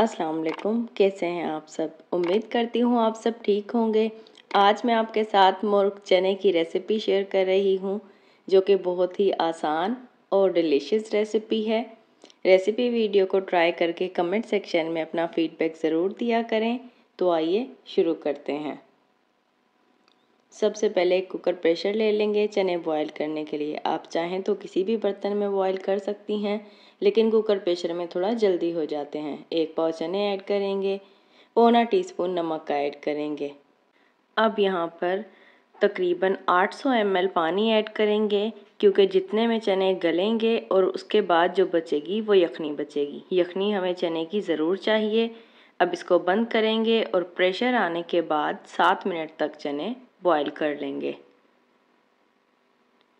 अस्सलाम वालेकुम कैसे हैं आप सब उम्मीद करती हूँ आप सब ठीक होंगे आज मैं आपके साथ मुर्ग चने की रेसिपी शेयर कर रही हूँ जो कि बहुत ही आसान और डिलीशियस रेसिपी है रेसिपी वीडियो को ट्राई करके कमेंट सेक्शन में अपना फीडबैक ज़रूर दिया करें तो आइए शुरू करते हैं सबसे पहले कुकर प्रेशर ले लेंगे चने बॉयल करने के लिए आप चाहें तो किसी भी बर्तन में बॉयल कर सकती हैं लेकिन कुकर प्रेशर में थोड़ा जल्दी हो जाते हैं एक पाव चने ऐड करेंगे पौना टीस्पून नमक का ऐड करेंगे अब यहाँ पर तकरीबन 800 एल पानी ऐड करेंगे क्योंकि जितने में चने गलेंगे और उसके बाद जो बचेगी वो यखनी बचेगी यखनी हमें चने की ज़रूर चाहिए अब इसको बंद करेंगे और प्रेशर आने के बाद सात मिनट तक चने बॉयल कर लेंगे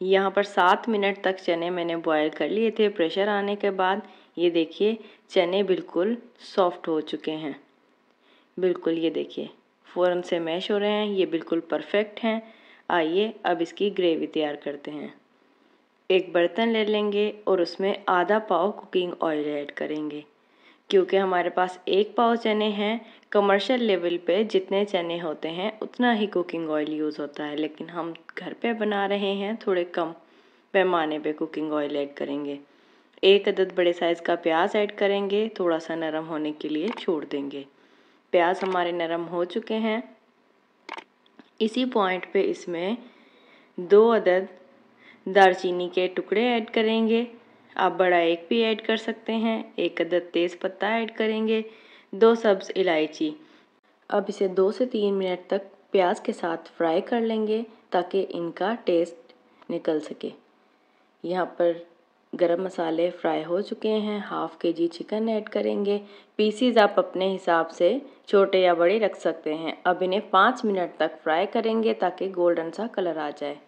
यहाँ पर सात मिनट तक चने मैंने बॉयल कर लिए थे प्रेशर आने के बाद ये देखिए चने बिल्कुल सॉफ्ट हो चुके हैं बिल्कुल ये देखिए फ़ौरन से मैश हो रहे हैं ये बिल्कुल परफेक्ट हैं आइए अब इसकी ग्रेवी तैयार करते हैं एक बर्तन ले लेंगे और उसमें आधा पाव कुकिंग ऑयल ऐड करेंगे क्योंकि हमारे पास एक पाव चने हैं कमर्शियल लेवल पे जितने चने होते हैं उतना ही कुकिंग ऑयल यूज़ होता है लेकिन हम घर पे बना रहे हैं थोड़े कम पैमाने पे कुकिंग ऑयल ऐड करेंगे एक अदद बड़े साइज़ का प्याज ऐड करेंगे थोड़ा सा नरम होने के लिए छोड़ देंगे प्याज हमारे नरम हो चुके हैं इसी पॉइंट पे इसमें दो अदद दालचीनी के टुकड़े ऐड करेंगे आप बड़ा एक भी ऐड कर सकते हैं एक अदद तेज़ पत्ता ऐड करेंगे दो सब्ज़ इलायची अब इसे दो से तीन मिनट तक प्याज के साथ फ्राई कर लेंगे ताकि इनका टेस्ट निकल सके यहाँ पर गरम मसाले फ्राई हो चुके हैं हाफ़ के जी चिकन ऐड करेंगे पीसीज आप अपने हिसाब से छोटे या बड़े रख सकते हैं अब इन्हें पाँच मिनट तक फ्राई करेंगे ताकि गोल्डन सा कलर आ जाए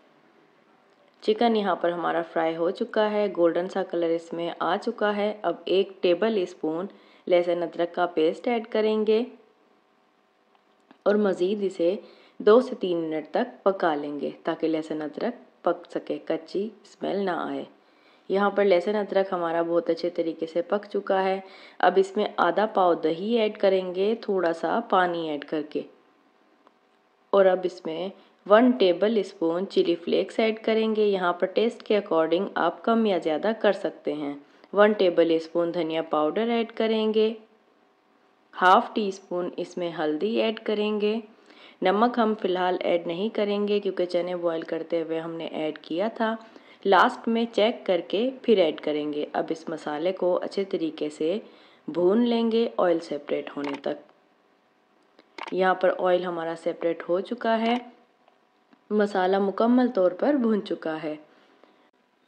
चिकन यहाँ पर हमारा फ्राई हो चुका है गोल्डन सा कलर इसमें आ चुका है अब एक टेबल स्पून लहसुन अदरक का पेस्ट ऐड करेंगे और मज़ीद इसे दो से तीन मिनट तक पका लेंगे ताकि लहसुन अदरक पक सके कच्ची स्मेल ना आए यहाँ पर लहसुन अदरक हमारा बहुत अच्छे तरीके से पक चुका है अब इसमें आधा पाव दही ऐड करेंगे थोड़ा सा पानी ऐड करके और अब इसमें one tablespoon chili flakes add करेंगे यहाँ पर टेस्ट के अकॉर्डिंग आप कम या ज़्यादा कर सकते हैं वन टेबल स्पून धनिया पाउडर ऐड करेंगे हाफ टी स्पून इसमें हल्दी ऐड करेंगे नमक हम फिलहाल ऐड नहीं करेंगे क्योंकि चने बॉईल करते हुए हमने ऐड किया था लास्ट में चेक करके फिर ऐड करेंगे अब इस मसाले को अच्छे तरीके से भून लेंगे ऑयल सेपरेट होने तक यहाँ पर ऑयल हमारा सेपरेट हो चुका है मसाला मुकम्मल तौर पर भुन चुका है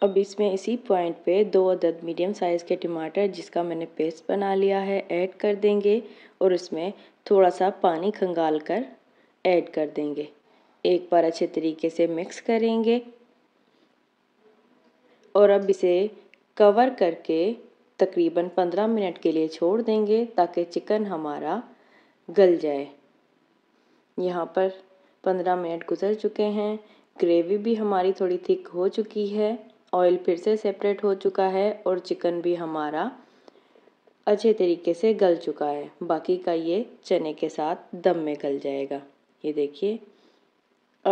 अब इसमें इसी पॉइंट पे दो अदद मीडियम साइज़ के टमाटर जिसका मैंने पेस्ट बना लिया है ऐड कर देंगे और इसमें थोड़ा सा पानी खंगाल कर ऐड कर देंगे एक बार अच्छे तरीके से मिक्स करेंगे और अब इसे कवर करके तकरीबन 15 मिनट के लिए छोड़ देंगे ताकि चिकन हमारा गल जाए यहाँ पर पंद्रह मिनट गुजर चुके हैं ग्रेवी भी हमारी थोड़ी थिक हो चुकी है ऑयल फिर से सेपरेट हो चुका है और चिकन भी हमारा अच्छे तरीके से गल चुका है बाकी का ये चने के साथ दम में गल जाएगा ये देखिए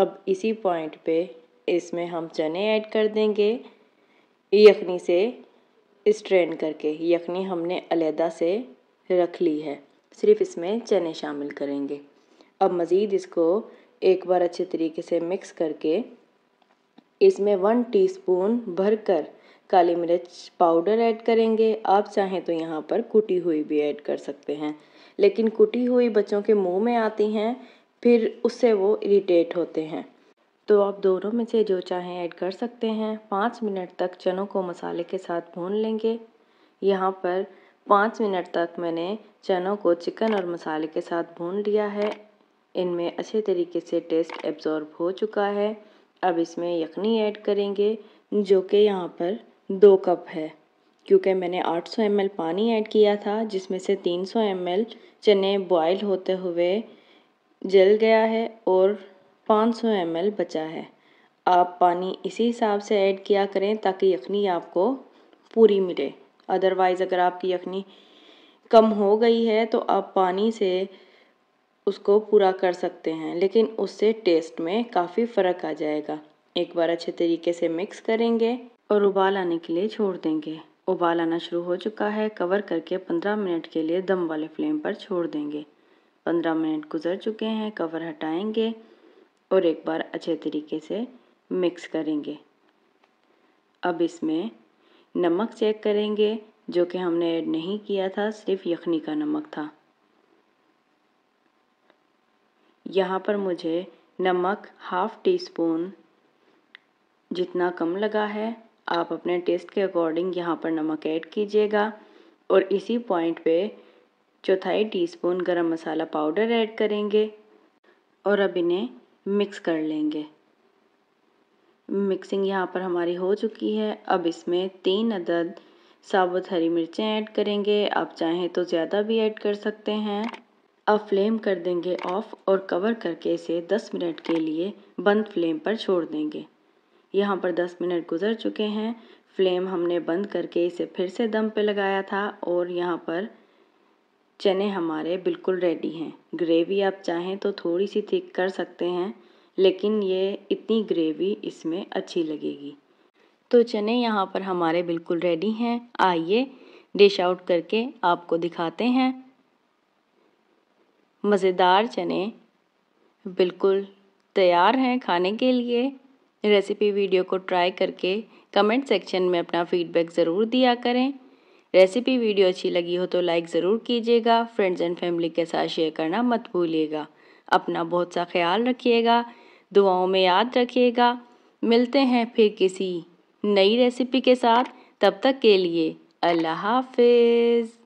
अब इसी पॉइंट पे इसमें हम चने ऐड कर देंगे यखनी से स्ट्रेन करके यखनी हमने अलहदा से रख ली है सिर्फ इसमें चने शामिल करेंगे अब मज़ीद इसको एक बार अच्छे तरीके से मिक्स करके इसमें वन टीस्पून भरकर काली मिर्च पाउडर ऐड करेंगे आप चाहें तो यहाँ पर कुटी हुई भी ऐड कर सकते हैं लेकिन कुटी हुई बच्चों के मुंह में आती हैं फिर उससे वो इरिटेट होते हैं तो आप दोनों में से जो चाहें ऐड कर सकते हैं पाँच मिनट तक चनों को मसाले के साथ भून लेंगे यहाँ पर पाँच मिनट तक मैंने चनों को चिकन और मसाले के साथ भून लिया है इनमें अच्छे तरीके से टेस्ट एब्जॉर्ब हो चुका है अब इसमें यखनी ऐड करेंगे जो कि यहाँ पर दो कप है क्योंकि मैंने 800 सौ पानी ऐड किया था जिसमें से 300 सौ चने बॉयल होते हुए जल गया है और 500 सौ बचा है आप पानी इसी हिसाब से ऐड किया करें ताकि यखनी आपको पूरी मिले अदरवाइज़ अगर आपकी यखनी कम हो गई है तो आप पानी से उसको पूरा कर सकते हैं लेकिन उससे टेस्ट में काफ़ी फ़र्क आ जाएगा एक बार अच्छे तरीके से मिक्स करेंगे और उबाल आने के लिए छोड़ देंगे उबाल आना शुरू हो चुका है कवर करके 15 मिनट के लिए दम वाले फ्लेम पर छोड़ देंगे 15 मिनट गुजर चुके हैं कवर हटाएंगे और एक बार अच्छे तरीके से मिक्स करेंगे अब इसमें नमक चेक करेंगे जो कि हमने ऐड नहीं किया था सिर्फ यखनी का नमक था यहाँ पर मुझे नमक हाफ़ टी स्पून जितना कम लगा है आप अपने टेस्ट के अकॉर्डिंग यहाँ पर नमक ऐड कीजिएगा और इसी पॉइंट पे चौथाई टीस्पून गरम मसाला पाउडर ऐड करेंगे और अब इन्हें मिक्स कर लेंगे मिक्सिंग यहाँ पर हमारी हो चुकी है अब इसमें तीन अदद साबुत हरी मिर्चें ऐड करेंगे आप चाहें तो ज़्यादा भी ऐड कर सकते हैं अब फ्लेम कर देंगे ऑफ और कवर करके इसे 10 मिनट के लिए बंद फ्लेम पर छोड़ देंगे यहाँ पर 10 मिनट गुजर चुके हैं फ्लेम हमने बंद करके इसे फिर से दम पे लगाया था और यहाँ पर चने हमारे बिल्कुल रेडी हैं ग्रेवी आप चाहें तो थोड़ी सी थिक कर सकते हैं लेकिन ये इतनी ग्रेवी इसमें अच्छी लगेगी तो चने यहाँ पर हमारे बिल्कुल रेडी हैं आइए डिश आउट करके आपको दिखाते हैं मज़ेदार चने बिल्कुल तैयार हैं खाने के लिए रेसिपी वीडियो को ट्राई करके कमेंट सेक्शन में अपना फीडबैक ज़रूर दिया करें रेसिपी वीडियो अच्छी लगी हो तो लाइक ज़रूर कीजिएगा फ्रेंड्स एंड फैमिली के साथ शेयर करना मत भूलिएगा अपना बहुत सा ख्याल रखिएगा दुआओं में याद रखिएगा मिलते हैं फिर किसी नई रेसिपी के साथ तब तक के लिए अल्लाह हाफिज़